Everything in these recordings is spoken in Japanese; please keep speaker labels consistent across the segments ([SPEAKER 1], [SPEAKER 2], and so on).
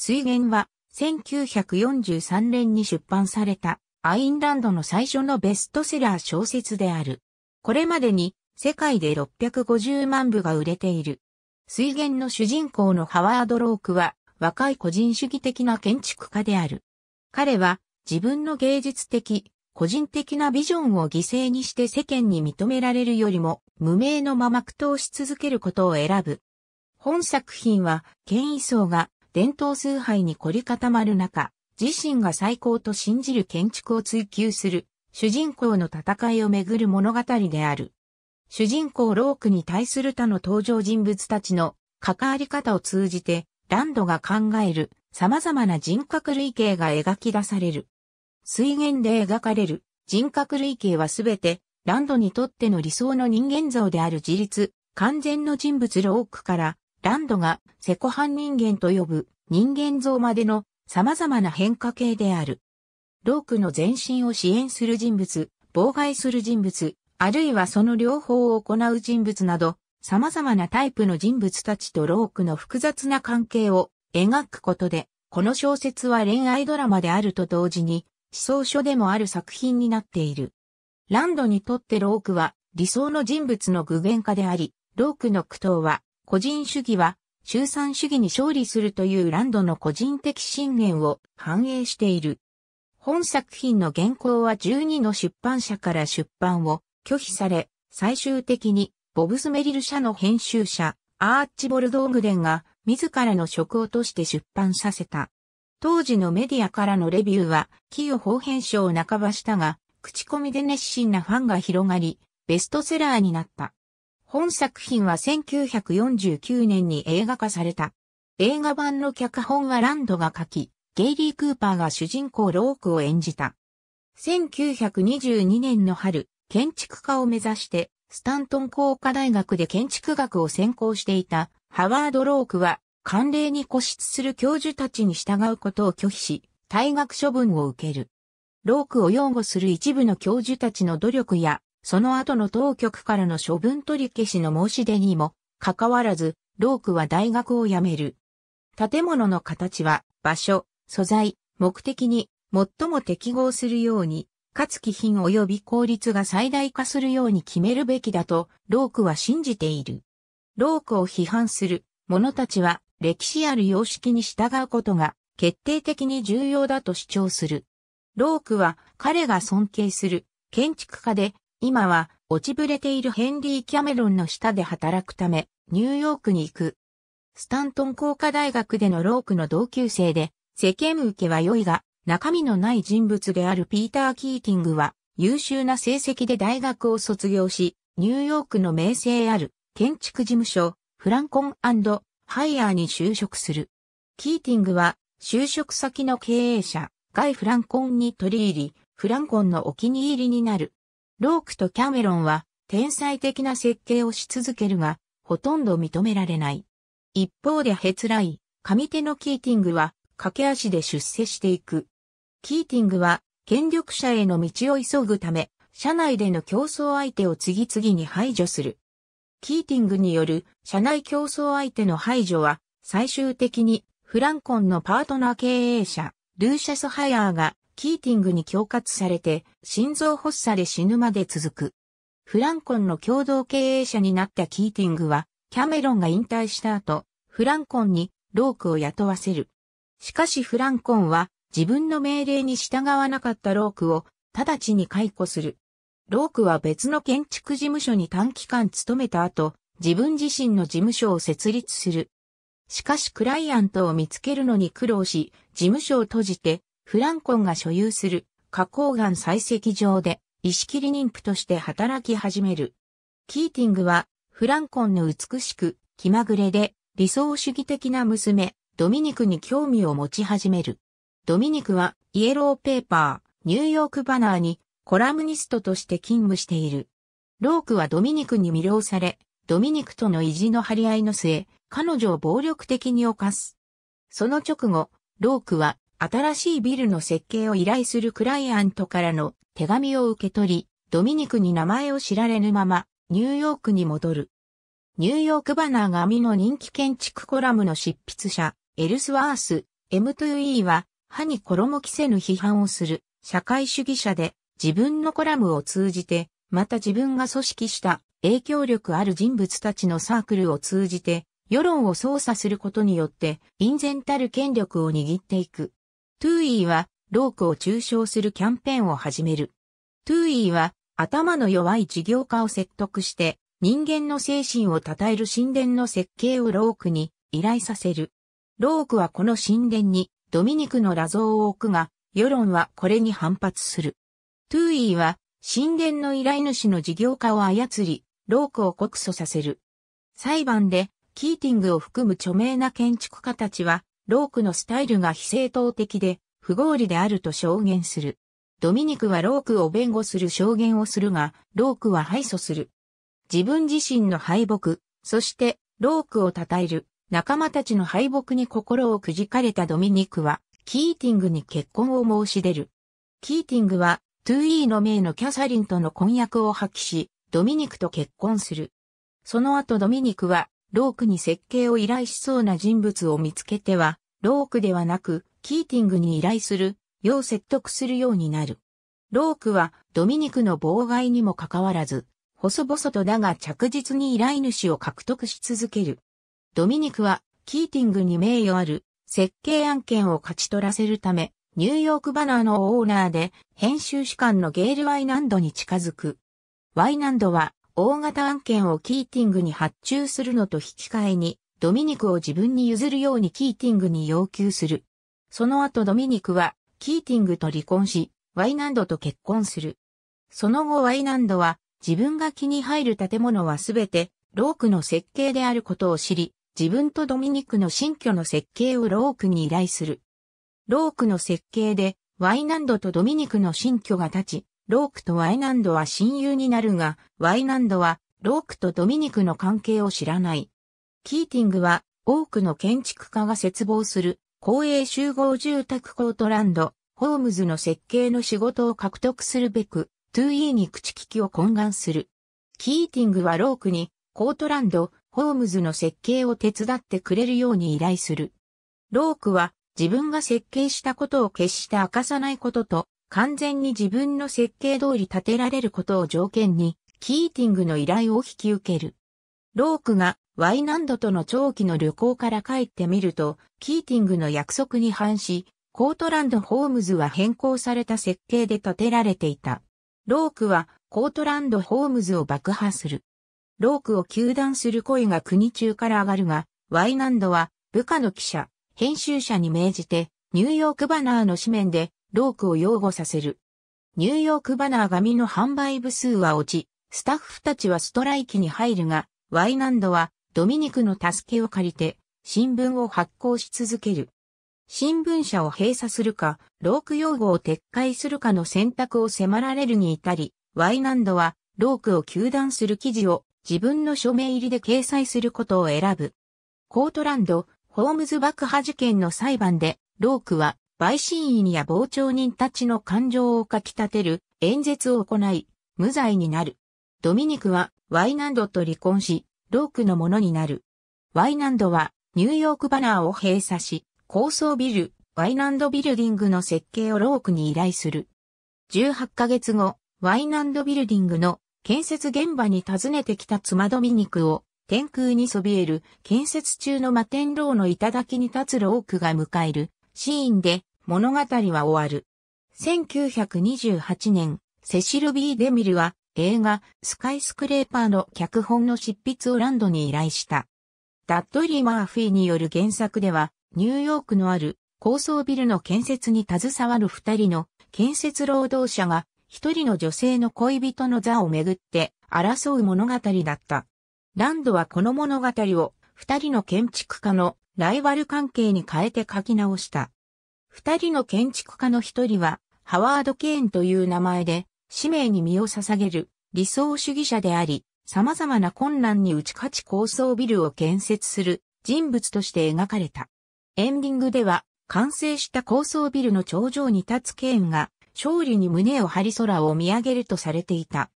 [SPEAKER 1] 水源は1943年に出版されたアインランドの最初のベストセラー小説である。これまでに世界で650万部が売れている。水源の主人公のハワード・ロークは若い個人主義的な建築家である。彼は自分の芸術的、個人的なビジョンを犠牲にして世間に認められるよりも無名のまま苦闘し続けることを選ぶ。本作品は権威層が伝統崇拝に凝り固まる中、自身が最高と信じる建築を追求する、主人公の戦いをめぐる物語である。主人公ロークに対する他の登場人物たちの関わり方を通じて、ランドが考える様々な人格類型が描き出される。水源で描かれる人格類型はすべて、ランドにとっての理想の人間像である自立、完全の人物ロークからランドがセコハン人間と呼ぶ人間像までの様々な変化系である。ロークの前進を支援する人物、妨害する人物、あるいはその両方を行う人物など、様々なタイプの人物たちとロークの複雑な関係を描くことで、この小説は恋愛ドラマであると同時に、思想書でもある作品になっている。ランドにとってロークは理想の人物の具現化であり、ロークの苦闘は個人主義は、集産主義に勝利するというランドの個人的信念を反映している。本作品の原稿は12の出版社から出版を拒否され、最終的にボブスメリル社の編集者、アーチボルド・オグデンが自らの職をとして出版させた。当時のメディアからのレビューは、寄与法編賞を半ばしたが、口コミで熱心なファンが広がり、ベストセラーになった。本作品は1949年に映画化された。映画版の脚本はランドが書き、ゲイリー・クーパーが主人公ロークを演じた。1922年の春、建築家を目指して、スタントン工科大学で建築学を専攻していたハワード・ロークは、慣例に固執する教授たちに従うことを拒否し、退学処分を受ける。ロークを擁護する一部の教授たちの努力やその後の当局からの処分取り消しの申し出にも、かかわらず、ロークは大学を辞める。建物の形は、場所、素材、目的に、最も適合するように、かつ気品及び効率が最大化するように決めるべきだと、ロークは信じている。ロークを批判する者たちは、歴史ある様式に従うことが、決定的に重要だと主張する。ロークは、彼が尊敬する、建築家で、今は落ちぶれているヘンリー・キャメロンの下で働くため、ニューヨークに行く。スタントン工科大学でのロークの同級生で、世間受けは良いが、中身のない人物であるピーター・キーティングは、優秀な成績で大学を卒業し、ニューヨークの名声ある建築事務所、フランコンハイヤーに就職する。キーティングは、就職先の経営者、ガイ・フランコンに取り入り、フランコンのお気に入りになる。ロークとキャメロンは天才的な設計をし続けるが、ほとんど認められない。一方でヘツライ、上手のキーティングは駆け足で出世していく。キーティングは権力者への道を急ぐため、社内での競争相手を次々に排除する。キーティングによる社内競争相手の排除は最終的にフランコンのパートナー経営者、ルーシャス・ハイヤーがキーティングに恐喝されて、心臓発作で死ぬまで続く。フランコンの共同経営者になったキーティングは、キャメロンが引退した後、フランコンにロークを雇わせる。しかしフランコンは自分の命令に従わなかったロークを直ちに解雇する。ロークは別の建築事務所に短期間勤めた後、自分自身の事務所を設立する。しかしクライアントを見つけるのに苦労し、事務所を閉じてフランコンが所有する花崗岩採石場で石切り妊婦として働き始める。キーティングはフランコンの美しく気まぐれで理想主義的な娘、ドミニクに興味を持ち始める。ドミニクはイエローペーパー、ニューヨークバナーにコラムニストとして勤務している。ロークはドミニクに魅了され、ドミニクとの意地の張り合いの末、彼女を暴力的に犯す。その直後、ロークは新しいビルの設計を依頼するクライアントからの手紙を受け取り、ドミニクに名前を知られぬまま、ニューヨークに戻る。ニューヨークバナー紙の人気建築コラムの執筆者、エルスワース、M2E は、歯に衣着せぬ批判をする、社会主義者で、自分のコラムを通じて、また自分が組織した影響力ある人物たちのサークルを通じて、世論を操作することによって、陰然たる権力を握っていく。トゥーイーは、ロークを中傷するキャンペーンを始める。トゥーイーは、頭の弱い事業家を説得して、人間の精神を称える神殿の設計をロークに依頼させる。ロークはこの神殿にドミニクの裸像を置くが、世論はこれに反発する。トゥーイーは神殿の依頼主の事業家を操り、ロークを告訴させる。裁判で、キーティングを含む著名な建築家たちは、ロークのスタイルが非正当的で、不合理であると証言する。ドミニクはロークを弁護する証言をするが、ロークは敗訴する。自分自身の敗北、そしてロークを称える仲間たちの敗北に心をくじかれたドミニクは、キーティングに結婚を申し出る。キーティングは、2E の名のキャサリンとの婚約を破棄し、ドミニクと結婚する。その後ドミニクは、ロークに設計を依頼しそうな人物を見つけては、ロークではなく、キーティングに依頼する、よう説得するようになる。ロークは、ドミニクの妨害にもかかわらず、細々とだが着実に依頼主を獲得し続ける。ドミニクは、キーティングに名誉ある、設計案件を勝ち取らせるため、ニューヨークバナーのオーナーで、編集士官のゲール・ワイナンドに近づく。ワイナンドは、大型案件をキーティングに発注するのと引き換えに、ドミニクを自分に譲るようにキーティングに要求する。その後ドミニクは、キーティングと離婚し、ワイナンドと結婚する。その後ワイナンドは、自分が気に入る建物はすべて、ロークの設計であることを知り、自分とドミニクの新居の設計をロークに依頼する。ロークの設計で、ワイナンドとドミニクの新居が立ち、ロークとワイナンドは親友になるが、ワイナンドはロークとドミニクの関係を知らない。キーティングは多くの建築家が絶望する公営集合住宅コートランド、ホームズの設計の仕事を獲得するべく、2E に口利きを懇願する。キーティングはロークにコートランド、ホームズの設計を手伝ってくれるように依頼する。ロークは自分が設計したことを決して明かさないことと完全に自分の設計通り建てられることを条件に、キーティングの依頼を引き受ける。ロークがワイナンドとの長期の旅行から帰ってみると、キーティングの約束に反し、コートランド・ホームズは変更された設計で建てられていた。ロークはコートランド・ホームズを爆破する。ロークを糾弾する声が国中から上がるが、ワイナンドは部下の記者、編集者に命じて、ニューヨークバナーの紙面でロークを擁護させる。ニューヨークバナー紙の販売部数は落ち、スタッフたちはストライキに入るが、ワイナンドはドミニクの助けを借りて、新聞を発行し続ける。新聞社を閉鎖するか、ローク擁護を撤回するかの選択を迫られるに至り、ワイナンドは、ロークを求断する記事を自分の署名入りで掲載することを選ぶ。コートランド、ホームズ爆破事件の裁判で、ロークは陪審員や傍聴人たちの感情をかき立てる演説を行い、無罪になる。ドミニクはワイナンドと離婚し、ロークのものになる。ワイナンドはニューヨークバナーを閉鎖し、高層ビル、ワイナンドビルディングの設計をロークに依頼する。18ヶ月後、ワイナンドビルディングの建設現場に訪ねてきた妻ドミニクを天空にそびえる建設中の摩天楼の頂に立つロークが迎えるシーンで物語は終わる。1928年、セシル・ビー・デミルは映画スカイスクレーパーの脚本の執筆をランドに依頼した。ダッドリー・マーフィーによる原作では、ニューヨークのある高層ビルの建設に携わる二人の建設労働者が一人の女性の恋人の座をめぐって争う物語だった。ランドはこの物語を二人の建築家のライバル関係に変えて書き直した。二人の建築家の一人は、ハワード・ケーンという名前で、使命に身を捧げる理想主義者であり、様々な困難に打ち勝ち高層ビルを建設する人物として描かれた。エンディングでは、完成した高層ビルの頂上に立つケーンが、勝利に胸を張り空を見上げるとされていた。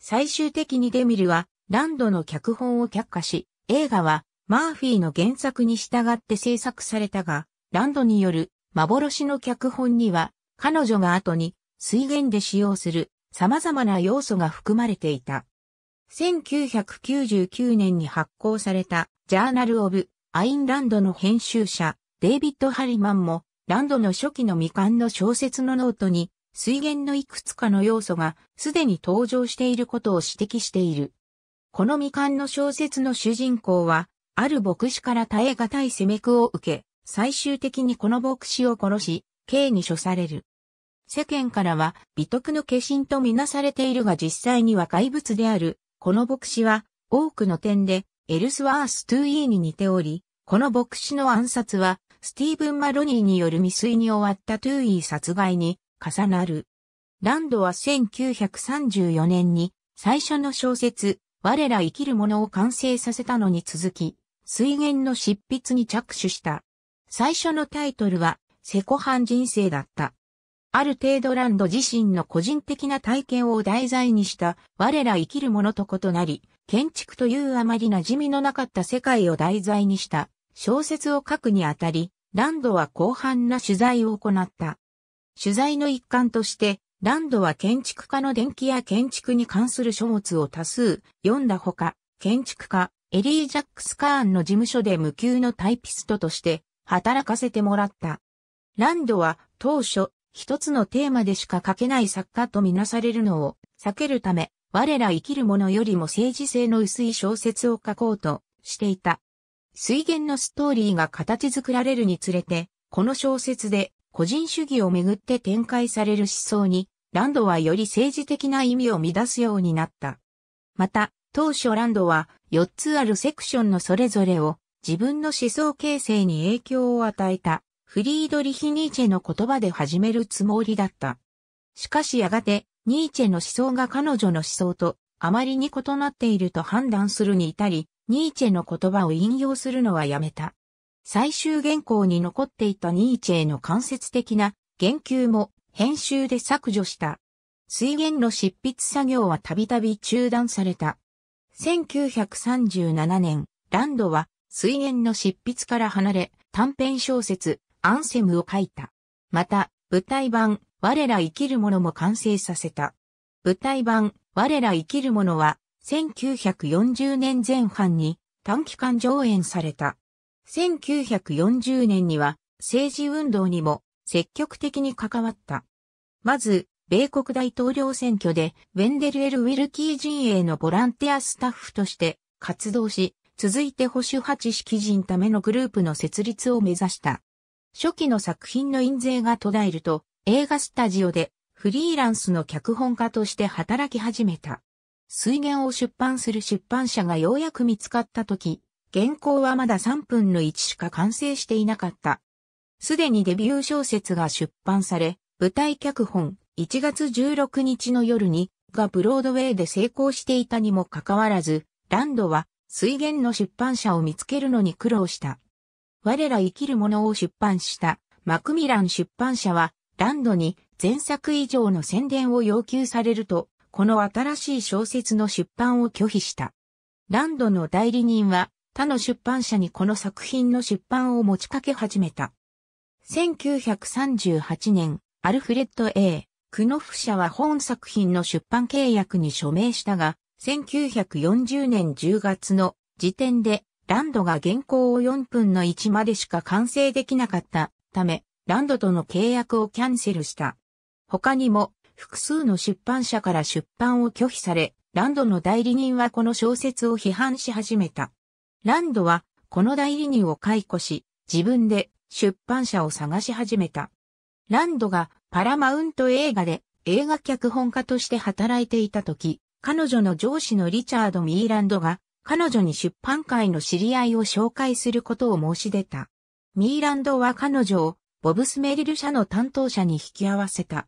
[SPEAKER 1] 最終的にデミルは、ランドの脚本を却下し、映画は、マーフィーの原作に従って制作されたが、ランドによる幻の脚本には、彼女が後に水源で使用する様々な要素が含まれていた。1999年に発行されたジャーナル・オブ・アインランドの編集者、デイビッド・ハリマンも、ランドの初期の未完の小説のノートに、水源のいくつかの要素がすでに登場していることを指摘している。この未完の小説の主人公は、ある牧師から耐え難い攻めくを受け、最終的にこの牧師を殺し、刑に処される。世間からは美徳の化身とみなされているが実際には怪物である、この牧師は多くの点でエルスワーストゥー・イーに似ており、この牧師の暗殺はスティーブン・マロニーによる未遂に終わったイ e 殺害に重なる。ランドは1934年に最初の小説、我ら生きるものを完成させたのに続き、水源の執筆に着手した。最初のタイトルは、セコハン人生だった。ある程度ランド自身の個人的な体験を題材にした我ら生きるものと異なり、建築というあまり馴染みのなかった世界を題材にした小説を書くにあたり、ランドは広範な取材を行った。取材の一環として、ランドは建築家の電気や建築に関する書物を多数読んだほか、建築家、エリー・ジャックス・カーンの事務所で無給のタイピストとして働かせてもらった。ランドは当初一つのテーマでしか書けない作家とみなされるのを避けるため、我ら生きるものよりも政治性の薄い小説を書こうとしていた。水源のストーリーが形作られるにつれて、この小説で個人主義をめぐって展開される思想に、ランドはより政治的な意味を乱すようになった。また、当初ランドは4つあるセクションのそれぞれを自分の思想形成に影響を与えたフリードリヒ・ニーチェの言葉で始めるつもりだった。しかしやがて、ニーチェの思想が彼女の思想とあまりに異なっていると判断するに至り、ニーチェの言葉を引用するのはやめた。最終原稿に残っていたニーチェへの間接的な言及も編集で削除した。水源の執筆作業はたびたび中断された。1937年、ランドは水源の執筆から離れ、短編小説、アンセムを書いた。また、舞台版、我ら生きる者も完成させた。舞台版、我ら生きる者は、1940年前半に短期間上演された。1940年には、政治運動にも積極的に関わった。まず、米国大統領選挙で、ウェンデル・エル・ウィルキー陣営のボランティアスタッフとして活動し、続いて保守派知識人ためのグループの設立を目指した。初期の作品の印税が途絶えると、映画スタジオでフリーランスの脚本家として働き始めた。水源を出版する出版社がようやく見つかった時、原稿はまだ3分の1しか完成していなかった。すでにデビュー小説が出版され、舞台脚本1月16日の夜にがブロードウェイで成功していたにもかかわらず、ランドは水源の出版社を見つけるのに苦労した。我ら生きるものを出版したマクミラン出版社はランドに前作以上の宣伝を要求されると、この新しい小説の出版を拒否した。ランドの代理人は他の出版社にこの作品の出版を持ちかけ始めた。1938年、アルフレッド A. クノフ社は本作品の出版契約に署名したが、1940年10月の時点でランドが現行を4分の1までしか完成できなかったため、ランドとの契約をキャンセルした。他にも複数の出版社から出版を拒否され、ランドの代理人はこの小説を批判し始めた。ランドはこの代理人を解雇し、自分で出版社を探し始めた。ランドがパラマウント映画で映画脚本家として働いていた時、彼女の上司のリチャード・ミーランドが、彼女に出版界の知り合いを紹介することを申し出た。ミーランドは彼女を、ボブスメリル社の担当者に引き合わせた。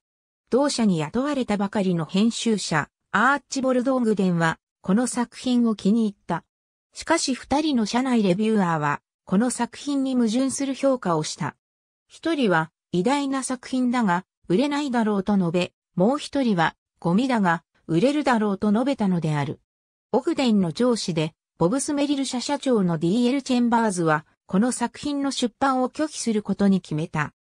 [SPEAKER 1] 同社に雇われたばかりの編集者、アーチボルド・ーグデンは、この作品を気に入った。しかし二人の社内レビューアーは、この作品に矛盾する評価をした。一人は、偉大な作品だが、売れないだろうと述べ、もう一人は、ゴミだが、売れるだろうと述べたのである。オグデンの上司で、ボブスメリル社社長の D.L. チェンバーズは、この作品の出版を拒否することに決めた。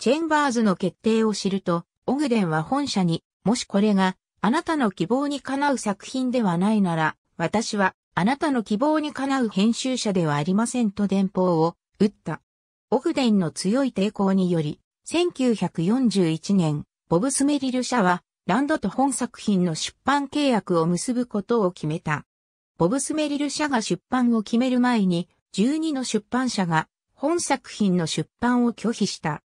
[SPEAKER 1] チェンバーズの決定を知ると、オグデンは本社に、もしこれがあなたの希望にかなう作品ではないなら、私はあなたの希望にかなう編集者ではありませんと電報を打った。オグデンの強い抵抗により、1941年、ボブスメリル社はランドと本作品の出版契約を結ぶことを決めた。ボブスメリル社が出版を決める前に、12の出版社が本作品の出版を拒否した。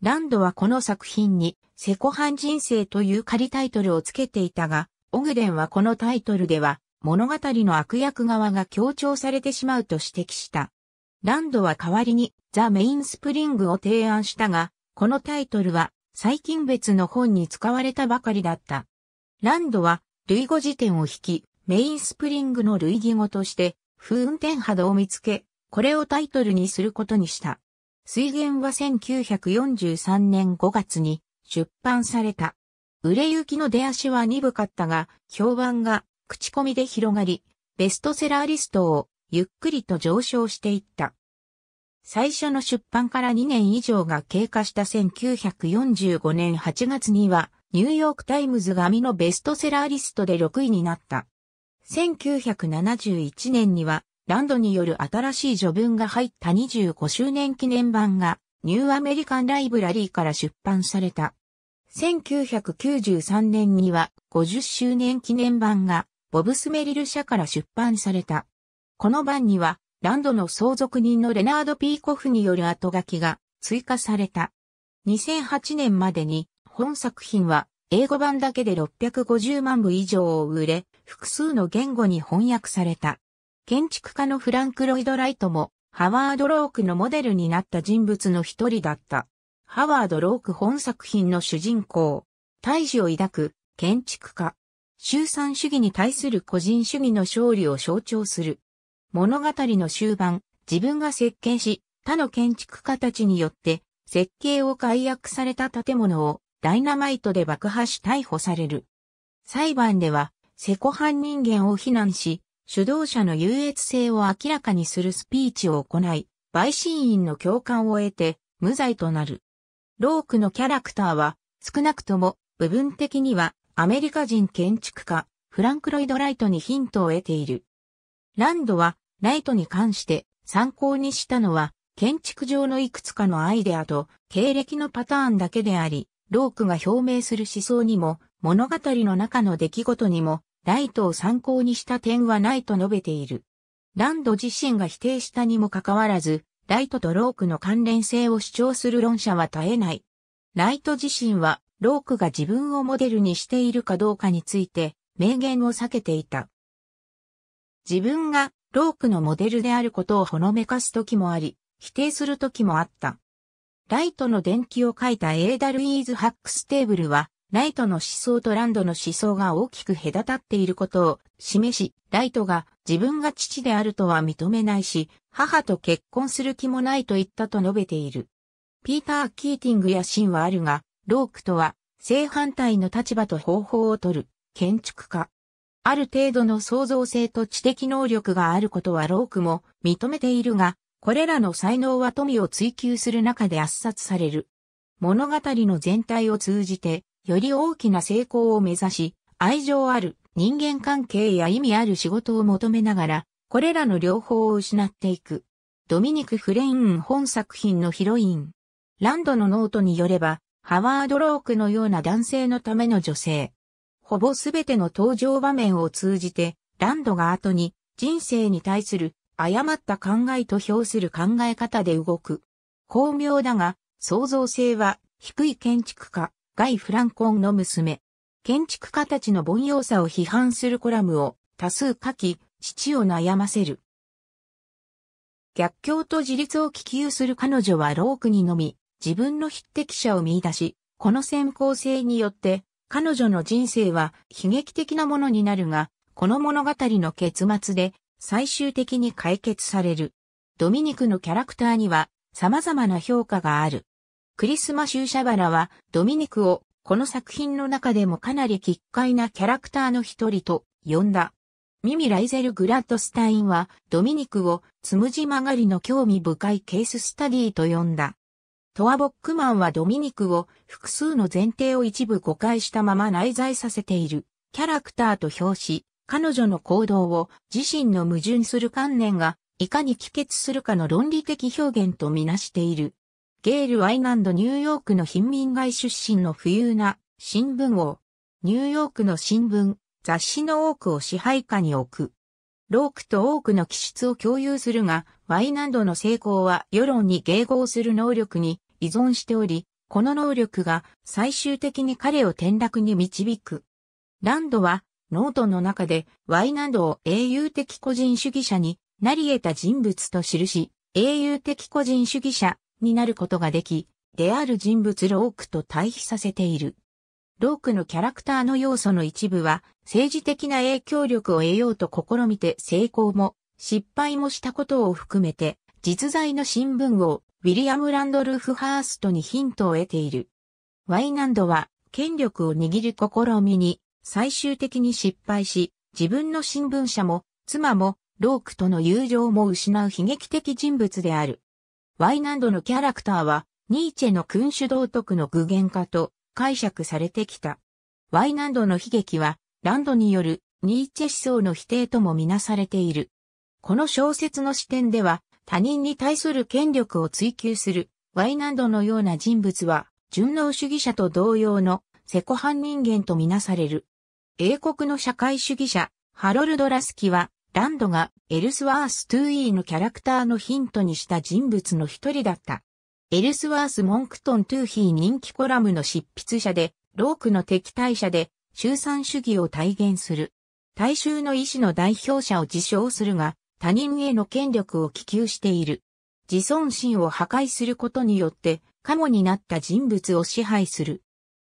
[SPEAKER 1] ランドはこの作品に、セコハン人生という仮タイトルをつけていたが、オグデンはこのタイトルでは、物語の悪役側が強調されてしまうと指摘した。ランドは代わりに、ザ・メインスプリングを提案したが、このタイトルは、最近別の本に使われたばかりだった。ランドは、類語辞典を引き、メインスプリングの類義語として、風運転波動を見つけ、これをタイトルにすることにした。水源は1943年5月に出版された。売れ行きの出足は鈍かったが、評判が口コミで広がり、ベストセラーリストをゆっくりと上昇していった。最初の出版から2年以上が経過した1945年8月には、ニューヨークタイムズ紙のベストセラーリストで6位になった。1971年には、ランドによる新しい序文が入った25周年記念版が、ニューアメリカンライブラリーから出版された。1993年には、50周年記念版が、ボブスメリル社から出版された。この版には、ランドの相続人のレナード・ピーコフによる後書きが追加された。2008年までに本作品は英語版だけで650万部以上を売れ、複数の言語に翻訳された。建築家のフランク・ロイド・ライトも、ハワード・ロークのモデルになった人物の一人だった。ハワード・ローク本作品の主人公。大志を抱く建築家。集散主義に対する個人主義の勝利を象徴する。物語の終盤、自分が設計し、他の建築家たちによって設計を解約された建物をダイナマイトで爆破し逮捕される。裁判では、セコ犯人間を非難し、主導者の優越性を明らかにするスピーチを行い、陪審員の共感を得て、無罪となる。ロークのキャラクターは、少なくとも、部分的には、アメリカ人建築家、フランク・ロイド・ライトにヒントを得ている。ランドは、ライトに関して参考にしたのは、建築上のいくつかのアイデアと経歴のパターンだけであり、ロークが表明する思想にも、物語の中の出来事にも、ライトを参考にした点はないと述べている。ランド自身が否定したにもかかわらず、ライトとロークの関連性を主張する論者は絶えない。ライト自身は、ロークが自分をモデルにしているかどうかについて、明言を避けていた。自分がロークのモデルであることをほのめかす時もあり、否定する時もあった。ライトの伝記を書いたエーダルイーズ・ハックステーブルは、ライトの思想とランドの思想が大きく隔たっていることを示し、ライトが自分が父であるとは認めないし、母と結婚する気もないと言ったと述べている。ピーター・キーティングやシンはあるが、ロークとは正反対の立場と方法をとる建築家。ある程度の創造性と知的能力があることはロークも認めているが、これらの才能は富を追求する中で圧殺される。物語の全体を通じて、より大きな成功を目指し、愛情ある人間関係や意味ある仕事を求めながら、これらの両方を失っていく。ドミニク・フレイン本作品のヒロイン。ランドのノートによれば、ハワード・ロークのような男性のための女性。ほぼすべての登場場面を通じて、ランドが後に人生に対する誤った考えと評する考え方で動く。巧妙だが、創造性は低い建築家、ガイ・フランコンの娘。建築家たちの凡庸さを批判するコラムを多数書き、父を悩ませる。逆境と自立を希求する彼女はロークにのみ、自分の匹敵者を見出し、この先行性によって彼女の人生は悲劇的なものになるが、この物語の結末で最終的に解決される。ドミニクのキャラクターには様々な評価がある。クリスマ・シューシャバラはドミニクをこの作品の中でもかなり奇怪なキャラクターの一人と呼んだ。ミミ・ライゼル・グラッドスタインはドミニクをつむじ曲がりの興味深いケーススタディと呼んだ。トア・ボックマンはドミニクを複数の前提を一部誤解したまま内在させているキャラクターと表し、彼女の行動を自身の矛盾する観念がいかに帰結するかの論理的表現とみなしている。ゲール・ワイナンド・ニューヨークの貧民街出身の富裕な新聞王。ニューヨークの新聞、雑誌の多くを支配下に置く。ロークと多くの気質を共有するが、ワイナンドの成功は世論に迎合する能力に依存しており、この能力が最終的に彼を転落に導く。ランドはノートの中で Y などを英雄的個人主義者になり得た人物と記し、英雄的個人主義者になることができ、である人物ロークと対比させている。ロークのキャラクターの要素の一部は政治的な影響力を得ようと試みて成功も失敗もしたことを含めて実在の新聞をウィリアム・ランドルフ・ハーストにヒントを得ている。ワイナンドは、権力を握る試みに、最終的に失敗し、自分の新聞社も、妻も、ロークとの友情も失う悲劇的人物である。ワイナンドのキャラクターは、ニーチェの君主道徳の具現化と解釈されてきた。ワイナンドの悲劇は、ランドによるニーチェ思想の否定ともみなされている。この小説の視点では、他人に対する権力を追求する、ワイナンドのような人物は、順応主義者と同様の、セコハン人間とみなされる。英国の社会主義者、ハロルド・ラスキは、ランドがエルスワース・トゥーイーのキャラクターのヒントにした人物の一人だった。エルスワース・モンクトン・トゥーヒー人気コラムの執筆者で、ロークの敵対者で、集産主義を体現する。大衆の意志の代表者を自称するが、他人への権力を希求している。自尊心を破壊することによって、過モになった人物を支配する。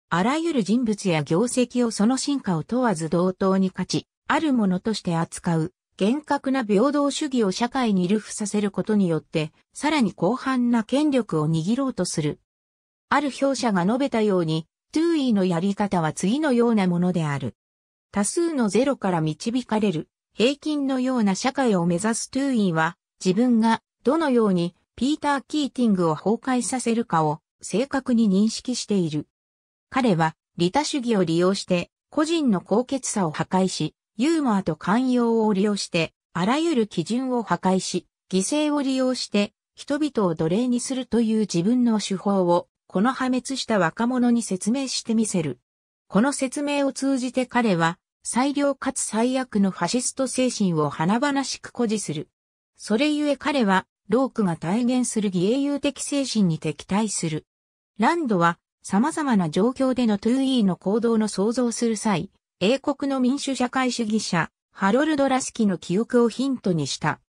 [SPEAKER 1] あらゆる人物や業績をその進化を問わず同等に勝ち、あるものとして扱う、厳格な平等主義を社会に流布させることによって、さらに広範な権力を握ろうとする。ある表者が述べたように、トゥーイーのやり方は次のようなものである。多数のゼロから導かれる平均のような社会を目指すトゥーインは、自分がどのようにピーター・キーティングを崩壊させるかを正確に認識している。彼は、利他主義を利用して、個人の高潔さを破壊し、ユーモアと寛容を利用して、あらゆる基準を破壊し、犠牲を利用して、人々を奴隷にするという自分の手法を、この破滅した若者に説明してみせる。この説明を通じて彼は、最良かつ最悪のファシスト精神を華々しく誇示する。それゆえ彼は、ロークが体現する義英雄的精神に敵対する。ランドは、様々な状況での 2E の行動の想像する際、英国の民主社会主義者、ハロルド・ラスキの記憶をヒントにした。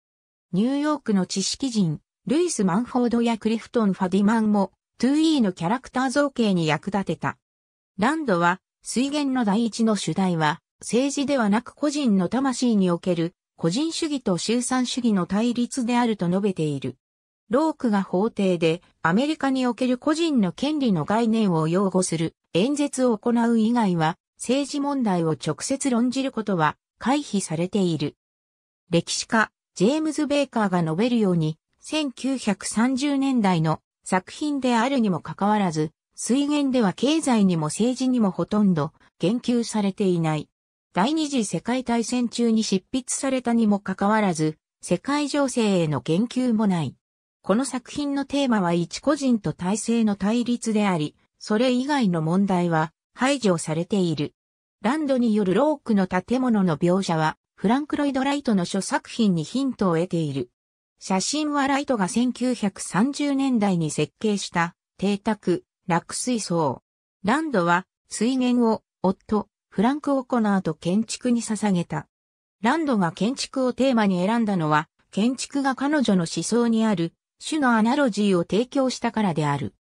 [SPEAKER 1] ニューヨークの知識人、ルイス・マンフォードやクリフトン・ファディマンも、2E のキャラクター造形に役立てた。ランドは、水源の第一の主題は、政治ではなく個人の魂における個人主義と集散主義の対立であると述べている。ロークが法廷でアメリカにおける個人の権利の概念を擁護する演説を行う以外は政治問題を直接論じることは回避されている。歴史家、ジェームズ・ベーカーが述べるように、1930年代の作品であるにもかかわらず、水源では経済にも政治にもほとんど言及されていない。第二次世界大戦中に執筆されたにもかかわらず、世界情勢への言及もない。この作品のテーマは一個人と体制の対立であり、それ以外の問題は排除されている。ランドによるロークの建物の描写は、フランク・ロイド・ライトの諸作品にヒントを得ている。写真はライトが1930年代に設計した、邸宅、落水槽。ランドは、水源を、夫、フランク・オコナーと建築に捧げた。ランドが建築をテーマに選んだのは、建築が彼女の思想にある、種のアナロジーを提供したからである。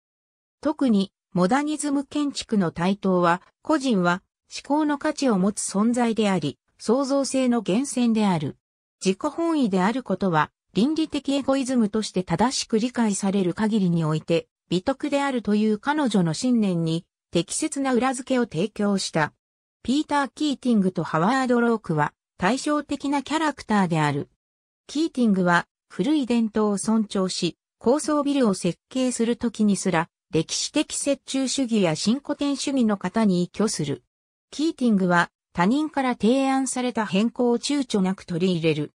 [SPEAKER 1] 特に、モダニズム建築の台頭は、個人は思考の価値を持つ存在であり、創造性の源泉である。自己本位であることは、倫理的エゴイズムとして正しく理解される限りにおいて、美徳であるという彼女の信念に、適切な裏付けを提供した。ピーター・キーティングとハワード・ロークは対照的なキャラクターである。キーティングは古い伝統を尊重し、高層ビルを設計するときにすら、歴史的折衷主義や新古典主義の方に依拠する。キーティングは他人から提案された変更を躊躇なく取り入れる。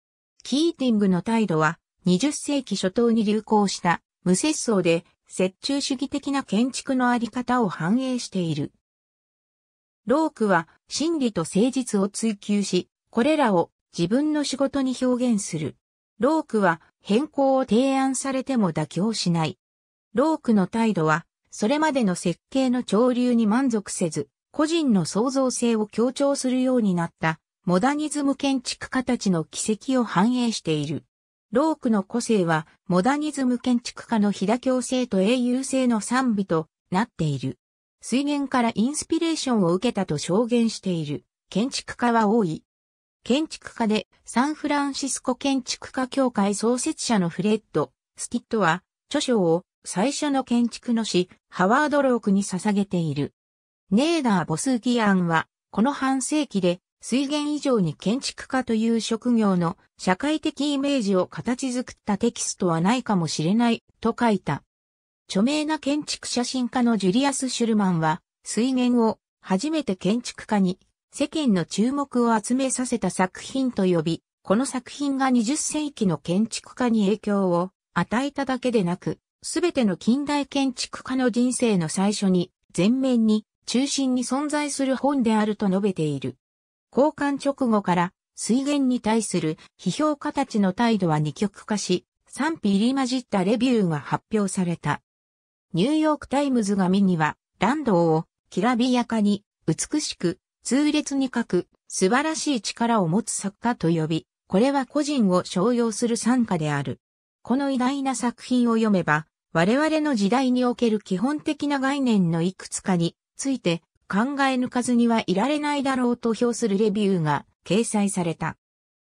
[SPEAKER 1] キーティングの態度は20世紀初頭に流行した無節操で折衷主義的な建築のあり方を反映している。ロークは真理と誠実を追求し、これらを自分の仕事に表現する。ロークは変更を提案されても妥協しない。ロークの態度は、それまでの設計の潮流に満足せず、個人の創造性を強調するようになった、モダニズム建築家たちの軌跡を反映している。ロークの個性は、モダニズム建築家の飛田共制と英雄性の賛美となっている。水源からインスピレーションを受けたと証言している建築家は多い。建築家でサンフランシスコ建築家協会創設者のフレッド・スティットは著書を最初の建築の詩ハワード・ロークに捧げている。ネーダー・ボスギアンはこの半世紀で水源以上に建築家という職業の社会的イメージを形作ったテキストはないかもしれないと書いた。著名な建築写真家のジュリアス・シュルマンは、水源を初めて建築家に世間の注目を集めさせた作品と呼び、この作品が20世紀の建築家に影響を与えただけでなく、すべての近代建築家の人生の最初に、前面に、中心に存在する本であると述べている。交換直後から、水源に対する批評家たちの態度は二極化し、賛否入り混じったレビューが発表された。ニューヨークタイムズ紙には、ランドを、きらびやかに、美しく、痛烈に書く、素晴らしい力を持つ作家と呼び、これは個人を称揚する参加である。この偉大な作品を読めば、我々の時代における基本的な概念のいくつかについて考え抜かずにはいられないだろうと評するレビューが掲載された。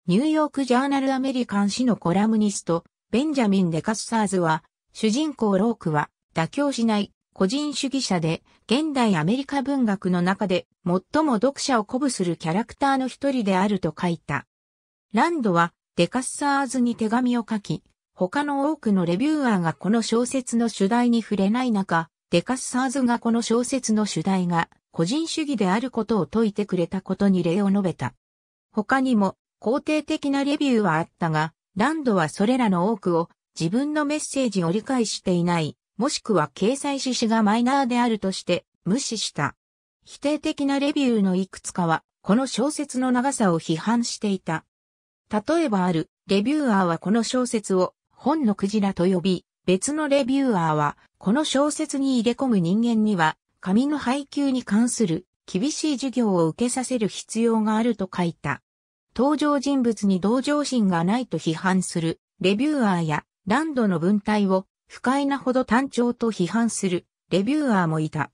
[SPEAKER 1] ニューヨークジャーナルアメリカン誌のコラムニスト、ベンジャミン・デカッサーズは、主人公ロークは妥協しない、個人主義者で、現代アメリカ文学の中で最も読者を鼓舞するキャラクターの一人であると書いた。ランドはデカッサーズに手紙を書き、他の多くのレビューアーがこの小説の主題に触れない中、デカッサーズがこの小説の主題が個人主義であることを説いてくれたことに例を述べた。他にも肯定的なレビューはあったが、ランドはそれらの多くを自分のメッセージを理解していないもしくは掲載趣旨がマイナーであるとして無視した。否定的なレビューのいくつかは、この小説の長さを批判していた。例えばある、レビューアーはこの小説を本のクジラと呼び、別のレビューアーは、この小説に入れ込む人間には、紙の配給に関する厳しい授業を受けさせる必要があると書いた。登場人物に同情心がないと批判するレビューアーやランドの文体を不快なほど単調と批判するレビューアーもいた。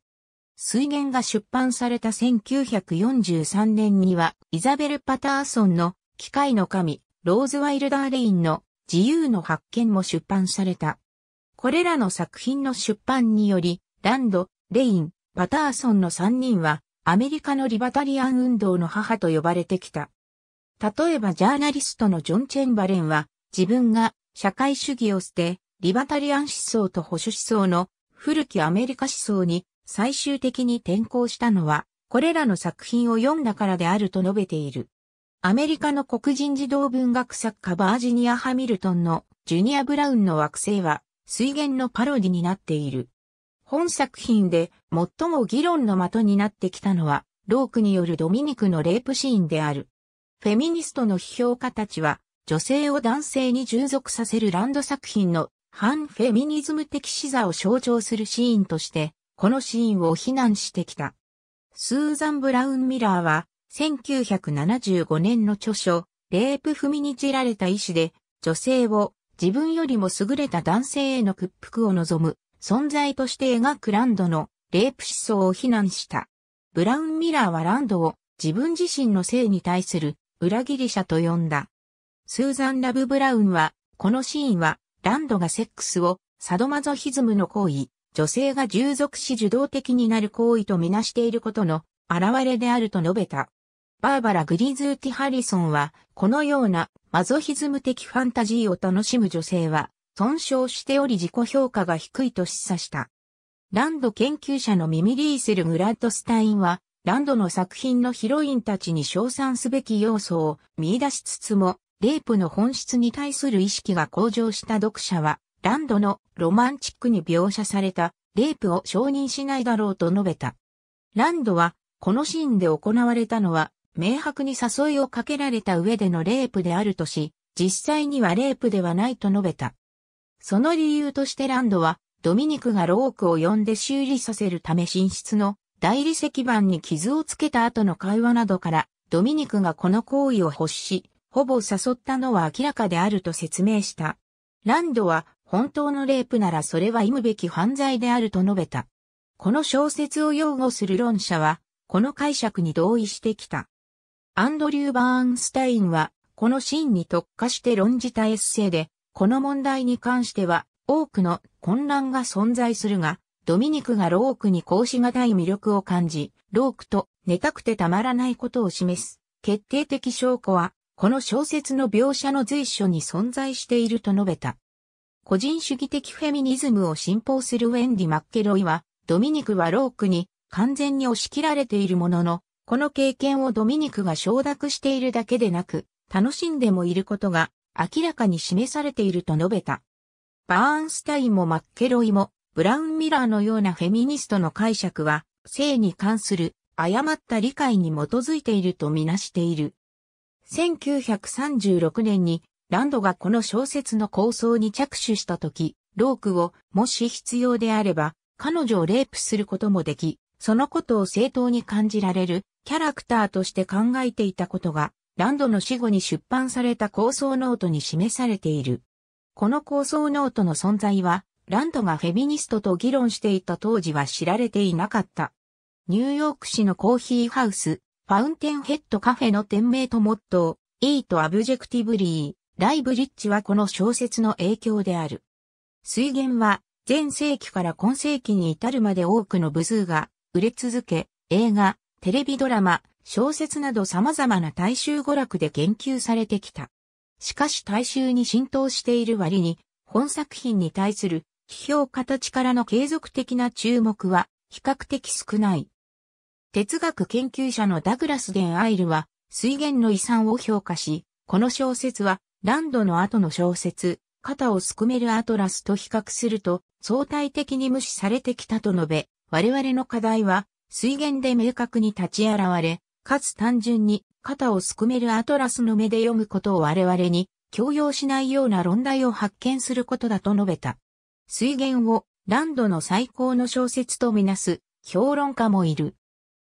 [SPEAKER 1] 水源が出版された1943年には、イザベル・パターソンの機械の神、ローズ・ワイルダー・レインの自由の発見も出版された。これらの作品の出版により、ランド、レイン、パターソンの3人は、アメリカのリバタリアン運動の母と呼ばれてきた。例えばジャーナリストのジョン・チェンバレンは、自分が社会主義を捨て、リバタリアン思想と保守思想の古きアメリカ思想に最終的に転向したのは、これらの作品を読んだからであると述べている。アメリカの黒人児童文学作家バージニア・ハミルトンのジュニア・ブラウンの惑星は水源のパロディになっている。本作品で最も議論の的になってきたのは、ロークによるドミニクのレイプシーンである。フェミニストの批評家たちは、女性を男性に従属させるランド作品の反フェミニズム的視座を象徴するシーンとして、このシーンを非難してきた。スーザン・ブラウン・ミラーは、1975年の著書、レイプ踏みにじられた医師で、女性を自分よりも優れた男性への屈服を望む存在として描くランドのレイプ思想を非難した。ブラウン・ミラーはランドを自分自身の性に対する裏切り者と呼んだ。スーザン・ラブ・ブラウンは、このシーンはランドがセックスをサドマゾヒズムの行為、女性が従属し受動的になる行為とみなしていることの現れであると述べた。バーバラ・グリズーティ・ハリソンは、このようなマゾヒズム的ファンタジーを楽しむ女性は、損傷しており自己評価が低いと示唆した。ランド研究者のミミリーセル・グラッドスタインは、ランドの作品のヒロインたちに称賛すべき要素を見出しつつも、レイプの本質に対する意識が向上した読者は、ランドのロマンチックに描写されたレイプを承認しないだろうと述べた。ランドは、このシーンで行われたのは、明白に誘いをかけられた上でのレイプであるとし、実際にはレイプではないと述べた。その理由としてランドは、ドミニクがロークを呼んで修理させるため寝室の大理石板に傷をつけた後の会話などから、ドミニクがこの行為を欲し、ほぼ誘ったのは明らかであると説明した。ランドは本当のレイプならそれは忌むべき犯罪であると述べた。この小説を擁護する論者は、この解釈に同意してきた。アンドリュー・バーンスタインは、このシーンに特化して論じたエッセイで、この問題に関しては、多くの混乱が存在するが、ドミニクがロークに格しがたい魅力を感じ、ロークと寝たくてたまらないことを示す。決定的証拠は、この小説の描写の随所に存在していると述べた。個人主義的フェミニズムを信奉するウェンディ・マッケロイは、ドミニクはロークに完全に押し切られているものの、この経験をドミニクが承諾しているだけでなく、楽しんでもいることが明らかに示されていると述べた。バーンスタインもマッケロイも、ブラウン・ミラーのようなフェミニストの解釈は、性に関する誤った理解に基づいているとみなしている。1936年にランドがこの小説の構想に着手した時、ロークをもし必要であれば彼女をレイプすることもでき、そのことを正当に感じられるキャラクターとして考えていたことがランドの死後に出版された構想ノートに示されている。この構想ノートの存在はランドがフェミニストと議論していた当時は知られていなかった。ニューヨーク市のコーヒーハウス、ファウンテンヘッドカフェの店名とモットー、イートアブジェクティブリー、ライブリッジはこの小説の影響である。水源は、前世紀から今世紀に至るまで多くの部数が売れ続け、映画、テレビドラマ、小説など様々な大衆娯楽で言及されてきた。しかし大衆に浸透している割に、本作品に対する批評家たちからの継続的な注目は比較的少ない。哲学研究者のダグラス・デン・アイルは、水源の遺産を評価し、この小説は、ランドの後の小説、肩をすくめるアトラスと比較すると、相対的に無視されてきたと述べ、我々の課題は、水源で明確に立ち現れ、かつ単純に、肩をすくめるアトラスの目で読むことを我々に、強要しないような論題を発見することだと述べた。水源を、ランドの最高の小説とみなす、評論家もいる。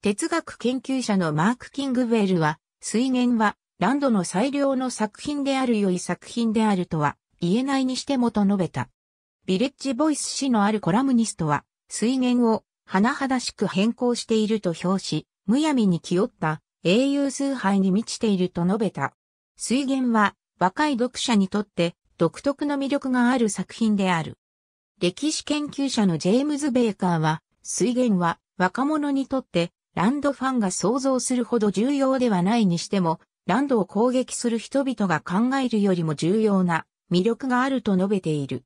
[SPEAKER 1] 哲学研究者のマーク・キングウェルは、水源は、ランドの最良の作品である良い作品であるとは、言えないにしてもと述べた。ビレッジボイス誌のあるコラムニストは、水源を、甚だしく変更していると評し、むやみに気負った英雄崇拝に満ちていると述べた。水源は若い読者にとって独特の魅力がある作品である。歴史研究者のジェームズ・ベーカーは、水源は若者にとってランドファンが想像するほど重要ではないにしても、ランドを攻撃する人々が考えるよりも重要な魅力があると述べている。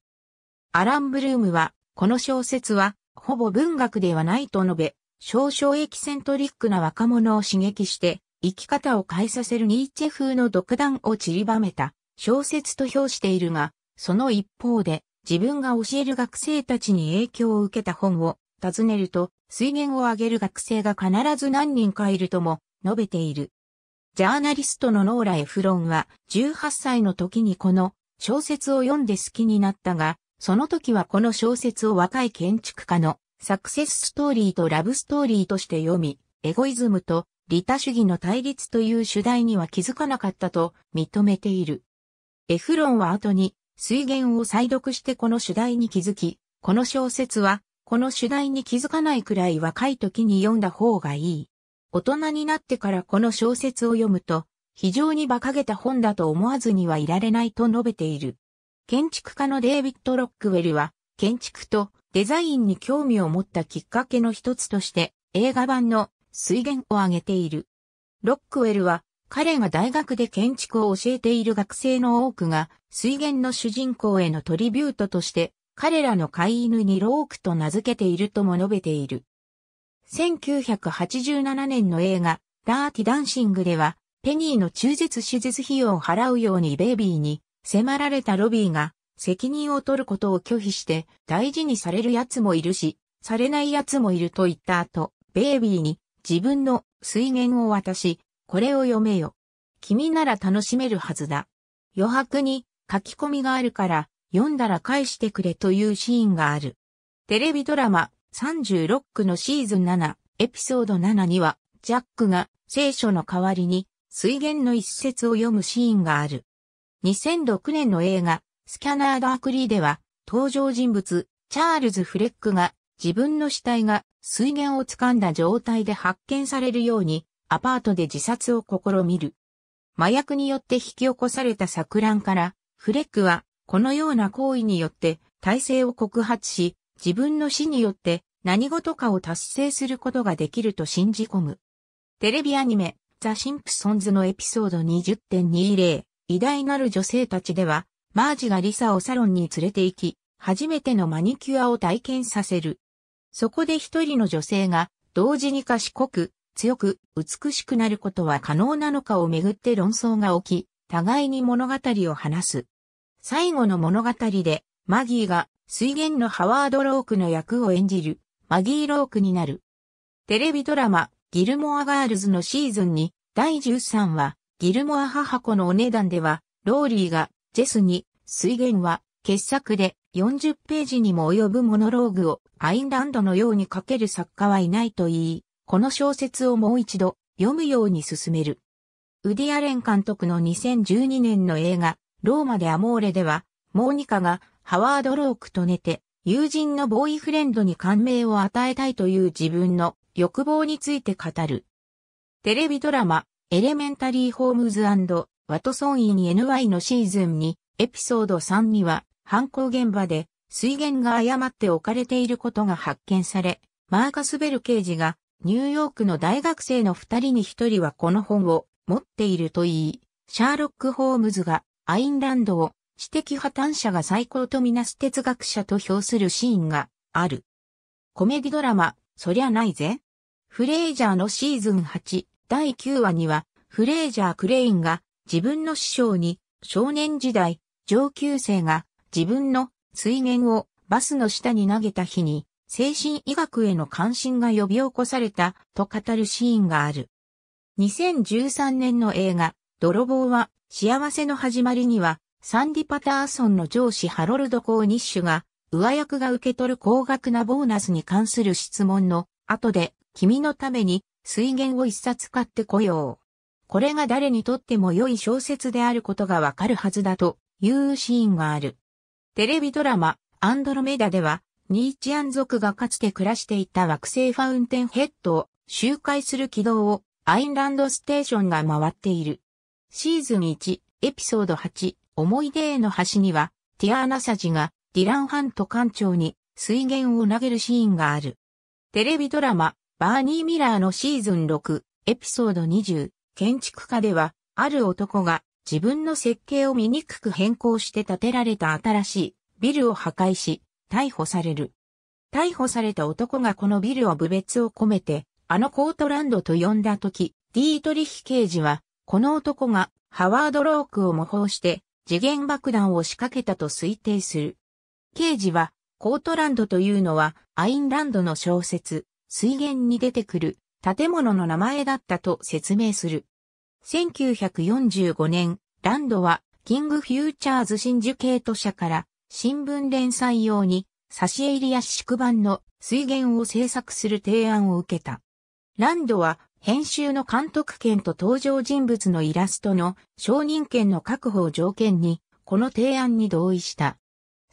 [SPEAKER 1] アラン・ブルームは、この小説は、ほぼ文学ではないと述べ、少々エキセントリックな若者を刺激して、生き方を変えさせるニーチェ風の独断を散りばめた小説と評しているが、その一方で、自分が教える学生たちに影響を受けた本を尋ねると、水源を上げる学生が必ず何人かいるとも述べている。ジャーナリストのノーラ・エフロンは18歳の時にこの小説を読んで好きになったが、その時はこの小説を若い建築家のサクセスストーリーとラブストーリーとして読み、エゴイズムと利他主義の対立という主題には気づかなかったと認めている。エフロンは後に水源を再読してこの主題に気づき、この小説はこの主題に気づかないくらい若い時に読んだ方がいい。大人になってからこの小説を読むと、非常に馬鹿げた本だと思わずにはいられないと述べている。建築家のデイビッド・ロックウェルは、建築とデザインに興味を持ったきっかけの一つとして、映画版の水源を挙げている。ロックウェルは、彼が大学で建築を教えている学生の多くが、水源の主人公へのトリビュートとして、彼らの飼い犬にロークと名付けているとも述べている。1987年の映画、ダーティダンシングでは、ペニーの中絶手術費用を払うようにベイビーに迫られたロビーが責任を取ることを拒否して大事にされる奴もいるし、されない奴もいると言った後、ベイビーに自分の水源を渡し、これを読めよ。君なら楽しめるはずだ。余白に書き込みがあるから読んだら返してくれというシーンがある。テレビドラマ36区のシーズン7、エピソード7には、ジャックが聖書の代わりに水源の一節を読むシーンがある。2006年の映画、スキャナーダークリーでは、登場人物、チャールズ・フレックが自分の死体が水源を掴んだ状態で発見されるように、アパートで自殺を試みる。麻薬によって引き起こされた錯乱から、フレックはこのような行為によって体制を告発し、自分の死によって何事かを達成することができると信じ込む。テレビアニメ、ザ・シンプソンズのエピソード20.20、偉大なる女性たちでは、マージがリサをサロンに連れて行き、初めてのマニキュアを体験させる。そこで一人の女性が、同時に賢く、強く、美しくなることは可能なのかをめぐって論争が起き、互いに物語を話す。最後の物語で、マギーが水源のハワード・ロークの役を演じる、マギー・ロークになる。テレビドラマ、ギルモア・ガールズのシーズンに、第13話、ギルモア母子のお値段では、ローリーが、ジェスに、水源は、傑作で、40ページにも及ぶモノローグを、アインランドのように書ける作家はいないと言い、この小説をもう一度、読むように進める。ウディアレン監督の2012年の映画、ローマでアモーレでは、モーニカがハワード・ロークと寝て、友人のボーイフレンドに感銘を与えたいという自分の欲望について語る。テレビドラマ、エレメンタリー・ホームズワトソン・イン・ NY のシーズンに、エピソード3には、犯行現場で水源が誤って置かれていることが発見され、マーカス・ベル刑事が、ニューヨークの大学生の二人に一人はこの本を持っているといい、シャーロック・ホームズがアインランドを知的破綻者が最高とみなす哲学者と評するシーンがある。コメディドラマ、そりゃないぜ。フレイジャーのシーズン8、第9話には、フレイジャー・クレインが自分の師匠に少年時代、上級生が自分の水源をバスの下に投げた日に精神医学への関心が呼び起こされたと語るシーンがある。2013年の映画、泥棒は幸せの始まりには、サンディ・パターソンの上司ハロルド・コーニッシュが、上役が受け取る高額なボーナスに関する質問の後で、君のために水源を一冊買ってこよう。これが誰にとっても良い小説であることがわかるはずだというシーンがある。テレビドラマ、アンドロメダでは、ニーチアン族がかつて暮らしていた惑星ファウンテンヘッドを周回する軌道をアインランドステーションが回っている。シーズン1、エピソード8、思い出への橋には、ティアーナサジがディラン・ハント艦長に水源を投げるシーンがある。テレビドラマ、バーニー・ミラーのシーズン6、エピソード20、建築家では、ある男が自分の設計を醜く変更して建てられた新しいビルを破壊し、逮捕される。逮捕された男がこのビルを侮蔑を込めて、あのコートランドと呼んだ時、ディートリヒ刑事はこの男がハワード・ロークを模倣して次元爆弾を仕掛けたと推定する。刑事は、コートランドというのはアインランドの小説、水源に出てくる建物の名前だったと説明する。1945年、ランドはキング・フューチャーズ・シンジュケート社から新聞連載用に差し入りや縮版の水源を制作する提案を受けた。ランドは編集の監督権と登場人物のイラストの承認権の確保を条件に、この提案に同意した。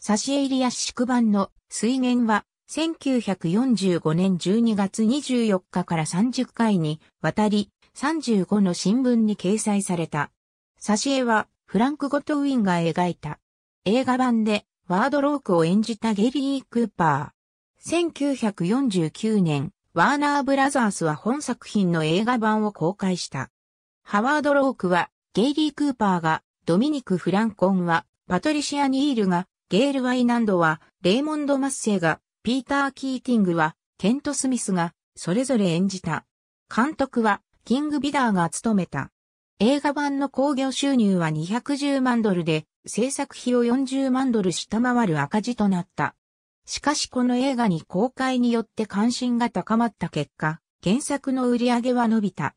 [SPEAKER 1] 挿絵リア宿版の水源は、1945年12月24日から30回に渡り、35の新聞に掲載された。挿絵は、フランク・ゴトウィンが描いた。映画版で、ワードロークを演じたゲリー・クーパー。1949年、ワーナーブラザースは本作品の映画版を公開した。ハワード・ロークは、ゲイリー・クーパーが、ドミニク・フランコンは、パトリシア・ニールが、ゲール・ワイナンドは、レイモンド・マッセイが、ピーター・キーティングは、ケント・スミスが、それぞれ演じた。監督は、キング・ビダーが務めた。映画版の興行収入は210万ドルで、制作費を40万ドル下回る赤字となった。しかしこの映画に公開によって関心が高まった結果、原作の売り上げは伸びた。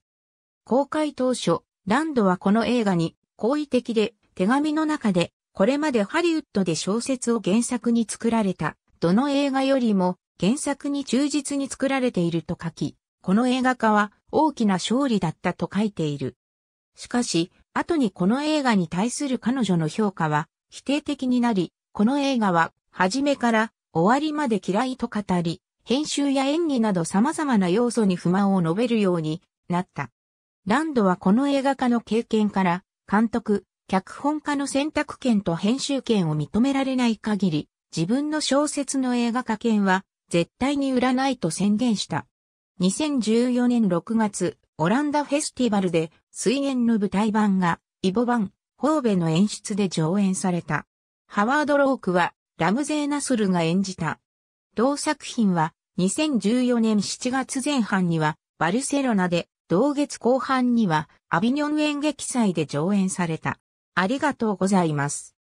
[SPEAKER 1] 公開当初、ランドはこの映画に好意的で手紙の中でこれまでハリウッドで小説を原作に作られたどの映画よりも原作に忠実に作られていると書き、この映画化は大きな勝利だったと書いている。しかし、後にこの映画に対する彼女の評価は否定的になり、この映画は初めから終わりまで嫌いと語り、編集や演技など様々な要素に不満を述べるようになった。ランドはこの映画化の経験から、監督、脚本家の選択権と編集権を認められない限り、自分の小説の映画化権は絶対に売らないと宣言した。2014年6月、オランダフェスティバルで水源の舞台版がイボ版、ホーベの演出で上演された。ハワード・ロークはラムゼー・ナスルが演じた。同作品は2014年7月前半にはバルセロナで、同月後半にはアビニョン演劇祭で上演された。ありがとうございます。